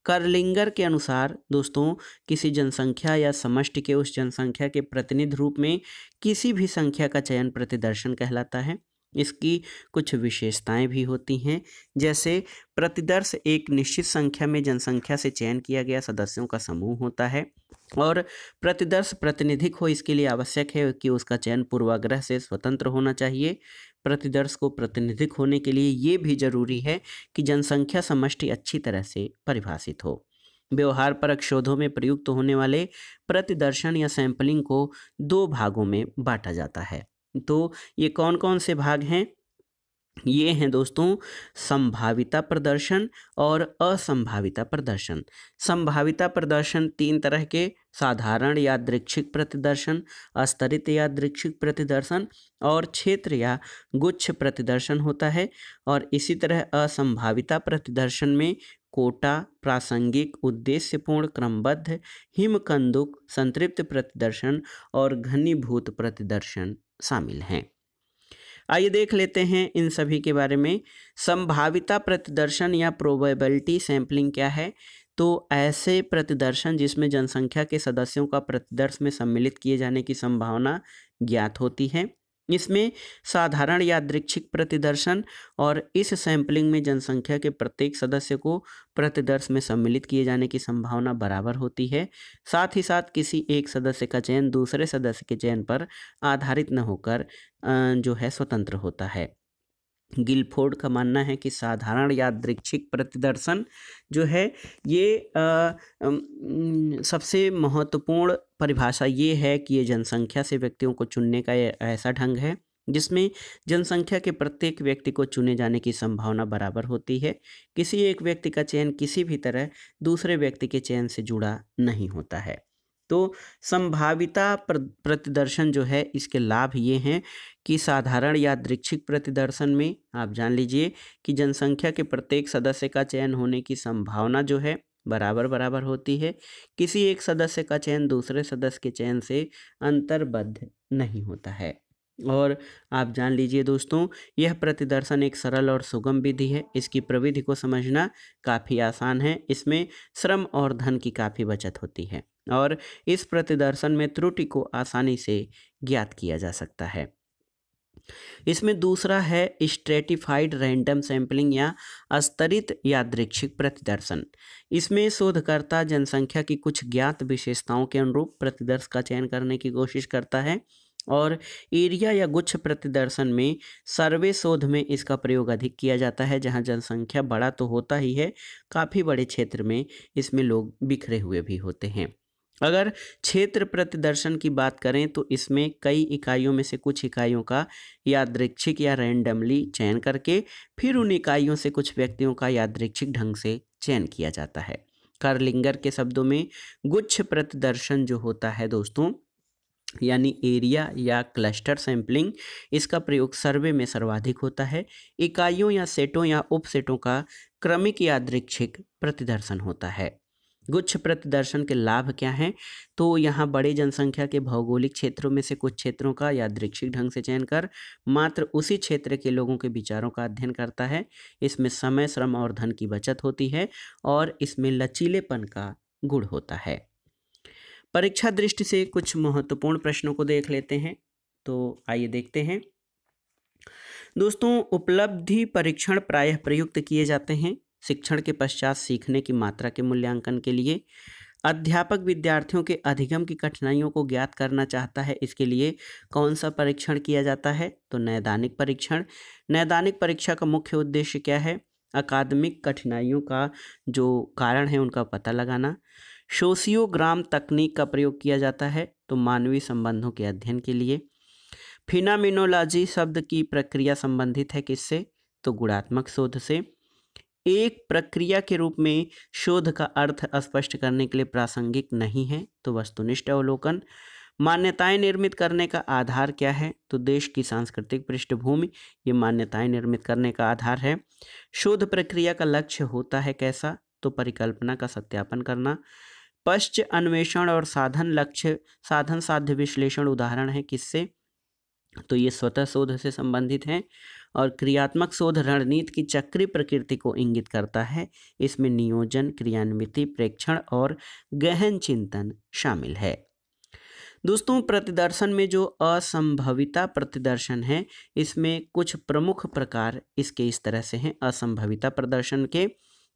करलिंगर के अनुसार दोस्तों किसी जनसंख्या या समष्टि के उस जनसंख्या के प्रतिनिधि रूप में किसी भी संख्या का चयन प्रतिदर्शन कहलाता है इसकी कुछ विशेषताएं भी होती हैं जैसे प्रतिदर्श एक निश्चित संख्या में जनसंख्या से चयन किया गया सदस्यों का समूह होता है और प्रतिदर्श प्रतिनिधि हो इसके लिए आवश्यक है कि उसका चयन पूर्वाग्रह से स्वतंत्र होना चाहिए प्रतिदर्श को प्रतिनिधिक होने के लिए ये भी जरूरी है कि जनसंख्या समष्टि अच्छी तरह से परिभाषित हो व्यवहार परक शोधों में प्रयुक्त होने वाले प्रतिदर्शन या सैंपलिंग को दो भागों में बांटा जाता है तो ये कौन कौन से भाग हैं ये हैं दोस्तों संभाविता प्रदर्शन और असंभाविता प्रदर्शन संभाविता प्रदर्शन तीन तरह के साधारण या दृक्षिक प्रतिदर्शन स्तरित दृक्षिक प्रतिदर्शन और क्षेत्र या गुच्छ प्रतिदर्शन होता है और इसी तरह असंभाविता प्रतिदर्शन में कोटा प्रासंगिक उद्देश्यपूर्ण क्रमबद्ध हिमकंदुक संतृप्त प्रतिदर्शन और घनीभूत प्रतिदर्शन शामिल हैं आइए देख लेते हैं इन सभी के बारे में संभाविता प्रतिदर्शन या प्रोबेबिलिटी सैम्पलिंग क्या है तो ऐसे प्रतिदर्शन जिसमें जनसंख्या के सदस्यों का प्रतिदर्श में सम्मिलित किए जाने की संभावना ज्ञात होती है इसमें साधारण दृक्षिक प्रतिदर्शन और इस सैंपलिंग में जनसंख्या के प्रत्येक सदस्य को प्रतिदर्श में सम्मिलित किए जाने की संभावना बराबर होती है साथ ही साथ किसी एक सदस्य का चयन दूसरे सदस्य के चयन पर आधारित न होकर जो है स्वतंत्र होता है गिलफोर्ड का मानना है कि साधारण दृक्षिक प्रतिदर्शन जो है ये आ, आ, सबसे महत्वपूर्ण परिभाषा ये है कि ये जनसंख्या से व्यक्तियों को चुनने का ऐसा ढंग है जिसमें जनसंख्या के प्रत्येक व्यक्ति को चुने जाने की संभावना बराबर होती है किसी एक व्यक्ति का चयन किसी भी तरह दूसरे व्यक्ति के चयन से जुड़ा नहीं होता है तो संभाविता प्रतिदर्शन जो है इसके लाभ ये हैं कि साधारण या दृक्षिक प्रतिदर्शन में आप जान लीजिए कि जनसंख्या के प्रत्येक सदस्य का चयन होने की संभावना जो है बराबर बराबर होती है किसी एक सदस्य का चयन दूसरे सदस्य के चयन से अंतर्बद्ध नहीं होता है और आप जान लीजिए दोस्तों यह प्रतिदर्शन एक सरल और सुगम विधि है इसकी प्रविधि को समझना काफ़ी आसान है इसमें श्रम और धन की काफ़ी बचत होती है और इस प्रतिदर्शन में त्रुटि को आसानी से ज्ञात किया जा सकता है इसमें दूसरा है स्ट्रेटिफाइड रैंडम सैंपलिंग या स्तरित यादृक्षिक प्रतिदर्शन इसमें शोधकर्ता जनसंख्या की कुछ ज्ञात विशेषताओं के अनुरूप प्रतिदर्श का चयन करने की कोशिश करता है और एरिया या गुच्छ प्रतिदर्शन में सर्वे शोध में इसका प्रयोग अधिक किया जाता है जहां जनसंख्या बड़ा तो होता ही है काफ़ी बड़े क्षेत्र में इसमें लोग बिखरे हुए भी होते हैं अगर क्षेत्र प्रतिदर्शन की बात करें तो इसमें कई इकाइयों में से कुछ इकाइयों का यादृक्षिक या रैंडमली चयन करके फिर उन इकाइयों से कुछ व्यक्तियों का यादृक्षिक ढंग से चयन किया जाता है कार्लिंगर के शब्दों में गुच्छ प्रतिदर्शन जो होता है दोस्तों यानी एरिया या क्लस्टर सैम्पलिंग इसका प्रयोग सर्वे में सर्वाधिक होता है इकाइयों या सेटों या उपसेटों का क्रमिक दृक्षिक प्रतिदर्शन होता है गुच्छ प्रतिदर्शन के लाभ क्या हैं तो यहाँ बड़े जनसंख्या के भौगोलिक क्षेत्रों में से कुछ क्षेत्रों का दृक्षिक ढंग से चयन कर मात्र उसी क्षेत्र के लोगों के विचारों का अध्ययन करता है इसमें समय श्रम और धन की बचत होती है और इसमें लचीलेपन का गुण होता है परीक्षा दृष्टि से कुछ महत्वपूर्ण प्रश्नों को देख लेते हैं तो आइए देखते हैं दोस्तों उपलब्धि परीक्षण प्रायः प्रयुक्त किए जाते हैं शिक्षण के पश्चात सीखने की मात्रा के मूल्यांकन के लिए अध्यापक विद्यार्थियों के अधिगम की कठिनाइयों को ज्ञात करना चाहता है इसके लिए कौन सा परीक्षण किया जाता है तो नैदानिक परीक्षण नैदानिक परीक्षा का मुख्य उद्देश्य क्या है अकादमिक कठिनाइयों का जो कारण है उनका पता लगाना शोसियोग्राम तकनीक का प्रयोग किया जाता है तो मानवीय संबंधों के अध्ययन के लिए फिनामिनोलॉजी शब्द की प्रक्रिया संबंधित है किससे तो गुणात्मक शोध से एक प्रक्रिया के रूप में शोध का अर्थ स्पष्ट करने के लिए प्रासंगिक नहीं है तो वस्तुनिष्ठ अवलोकन मान्यताएं निर्मित करने का आधार क्या है तो देश की सांस्कृतिक पृष्ठभूमि ये मान्यताएं निर्मित करने का आधार है शोध प्रक्रिया का लक्ष्य होता है कैसा तो परिकल्पना का सत्यापन करना पश्च अन्वेषण और साधन लक्ष्य साधन साध्य विश्लेषण उदाहरण है किससे तो ये स्वतः शोध से संबंधित हैं और क्रियात्मक शोध रणनीति की चक्रीय प्रकृति को इंगित करता है इसमें नियोजन क्रियान्विति प्रेक्षण और गहन चिंतन शामिल है दोस्तों प्रतिदर्शन में जो असंभविता प्रतिदर्शन है इसमें कुछ प्रमुख प्रकार इसके इस तरह से हैं असंभविता प्रदर्शन के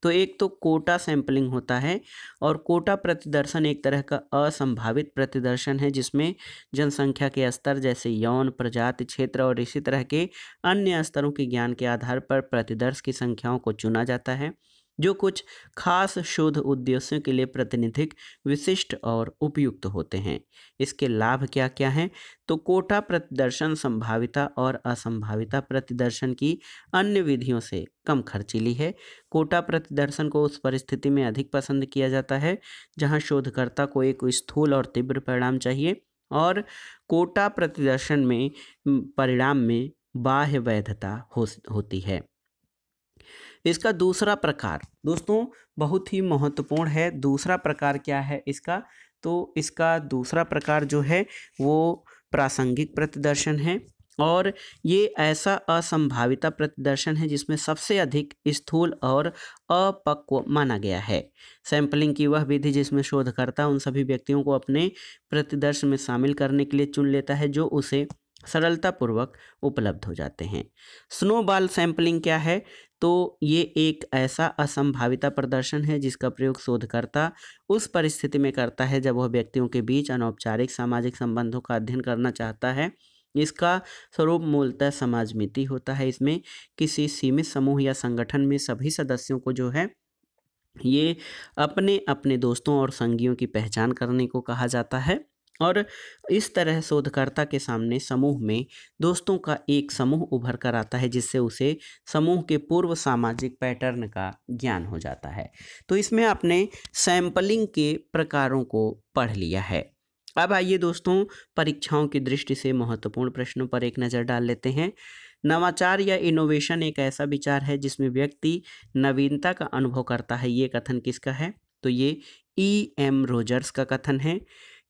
तो एक तो कोटा सैम्पलिंग होता है और कोटा प्रतिदर्शन एक तरह का असंभावित प्रतिदर्शन है जिसमें जनसंख्या के स्तर जैसे यौन प्रजाति क्षेत्र और इसी तरह के अन्य स्तरों के ज्ञान के आधार पर प्रतिदर्श की संख्याओं को चुना जाता है जो कुछ खास शोध उद्देश्यों के लिए प्रतिनिधिक विशिष्ट और उपयुक्त होते हैं इसके लाभ क्या क्या हैं तो कोटा प्रतिदर्शन संभाविता और असंभाविता प्रतिदर्शन की अन्य विधियों से कम खर्चीली है कोटा प्रतिदर्शन को उस परिस्थिति में अधिक पसंद किया जाता है जहां शोधकर्ता को एक स्थूल और तीव्र परिणाम चाहिए और कोटा प्रतिदर्शन में परिणाम में बाह्य वैधता हो होती है इसका दूसरा प्रकार दोस्तों बहुत ही महत्वपूर्ण है दूसरा प्रकार क्या है इसका तो इसका दूसरा प्रकार जो है वो प्रासंगिक प्रतिदर्शन है और ये ऐसा असंभाविता प्रतिदर्शन है जिसमें सबसे अधिक स्थूल और अपक्व माना गया है सैंपलिंग की वह विधि जिसमें शोधकर्ता उन सभी व्यक्तियों को अपने प्रतिदर्श में शामिल करने के लिए चुन लेता है जो उसे सरलतापूर्वक उपलब्ध हो जाते हैं स्नोबॉल सैंपलिंग क्या है तो ये एक ऐसा असंभाविता प्रदर्शन है जिसका प्रयोग शोधकर्ता उस परिस्थिति में करता है जब वह व्यक्तियों के बीच अनौपचारिक सामाजिक संबंधों का अध्ययन करना चाहता है इसका स्वरूप मूलतः समाज मिति होता है इसमें किसी सीमित समूह या संगठन में सभी सदस्यों को जो है ये अपने अपने दोस्तों और संगियों की पहचान करने को कहा जाता है और इस तरह शोधकर्ता के सामने समूह में दोस्तों का एक समूह उभर कर आता है जिससे उसे समूह के पूर्व सामाजिक पैटर्न का ज्ञान हो जाता है तो इसमें आपने सैम्पलिंग के प्रकारों को पढ़ लिया है अब आइए दोस्तों परीक्षाओं की दृष्टि से महत्वपूर्ण प्रश्नों पर एक नज़र डाल लेते हैं नवाचार या इनोवेशन एक ऐसा विचार है जिसमें व्यक्ति नवीनता का अनुभव करता है ये कथन किसका है तो ये ई एम रोजर्स का कथन है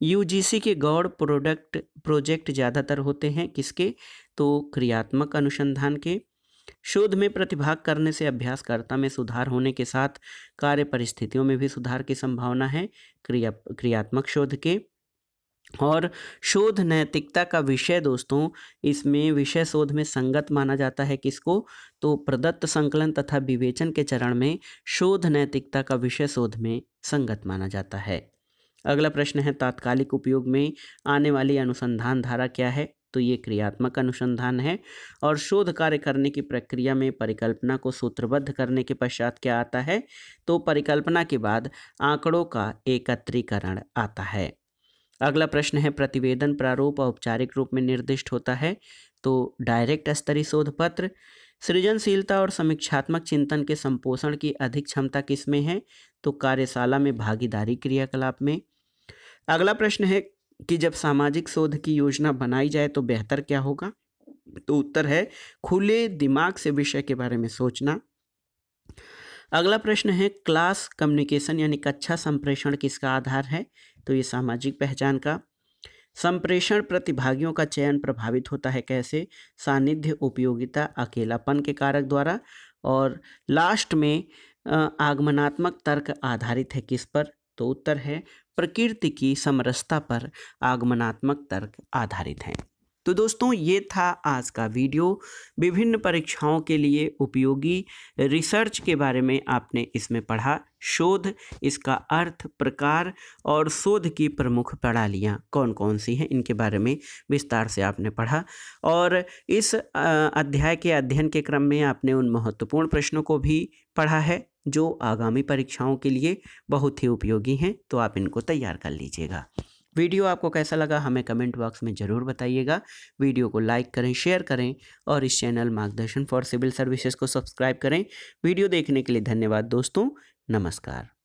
यूजीसी के गौड़ प्रोडक्ट प्रोजेक्ट ज़्यादातर होते हैं किसके तो क्रियात्मक अनुसंधान के शोध में प्रतिभाग करने से अभ्यासकर्ता में सुधार होने के साथ कार्य परिस्थितियों में भी सुधार की संभावना है क्रिया क्रियात्मक शोध के और शोध नैतिकता का विषय दोस्तों इसमें विषय शोध में संगत माना जाता है किसको तो प्रदत्त संकलन तथा विवेचन के चरण में शोध नैतिकता का विषय शोध में संगत माना जाता है अगला प्रश्न है तात्कालिक उपयोग में आने वाली अनुसंधान धारा क्या है तो ये क्रियात्मक अनुसंधान है और शोध कार्य करने की प्रक्रिया में परिकल्पना को सूत्रबद्ध करने के पश्चात क्या आता है तो परिकल्पना के बाद आंकड़ों का एकत्रीकरण आता है अगला प्रश्न है प्रतिवेदन प्रारूप औपचारिक रूप में निर्दिष्ट होता है तो डायरेक्ट स्तरीय शोध पत्र सृजनशीलता और समीक्षात्मक चिंतन के संपोषण की अधिक क्षमता किसमें है तो कार्यशाला में भागीदारी क्रियाकलाप में अगला प्रश्न है कि जब सामाजिक शोध की योजना बनाई जाए तो बेहतर क्या होगा तो उत्तर है खुले दिमाग से विषय के बारे में सोचना अगला प्रश्न है क्लास कम्युनिकेशन यानी कक्षा संप्रेषण किसका आधार है तो ये सामाजिक पहचान का संप्रेषण प्रतिभागियों का चयन प्रभावित होता है कैसे सानिध्य उपयोगिता अकेलापन के कारक द्वारा और लास्ट में आगमनात्मक तर्क आधारित है किस पर तो उत्तर है प्रकृति की समरसता पर आगमनात्मक तर्क आधारित हैं तो दोस्तों ये था आज का वीडियो विभिन्न परीक्षाओं के लिए उपयोगी रिसर्च के बारे में आपने इसमें पढ़ा शोध इसका अर्थ प्रकार और शोध की प्रमुख प्रणालियाँ कौन कौन सी हैं इनके बारे में विस्तार से आपने पढ़ा और इस अध्याय के अध्ययन के क्रम में आपने उन महत्वपूर्ण प्रश्नों को भी पढ़ा है जो आगामी परीक्षाओं के लिए बहुत ही उपयोगी हैं तो आप इनको तैयार कर लीजिएगा वीडियो आपको कैसा लगा हमें कमेंट बॉक्स में ज़रूर बताइएगा वीडियो को लाइक करें शेयर करें और इस channel Margdarshan for civil services को सब्सक्राइब करें वीडियो देखने के लिए धन्यवाद दोस्तों नमस्कार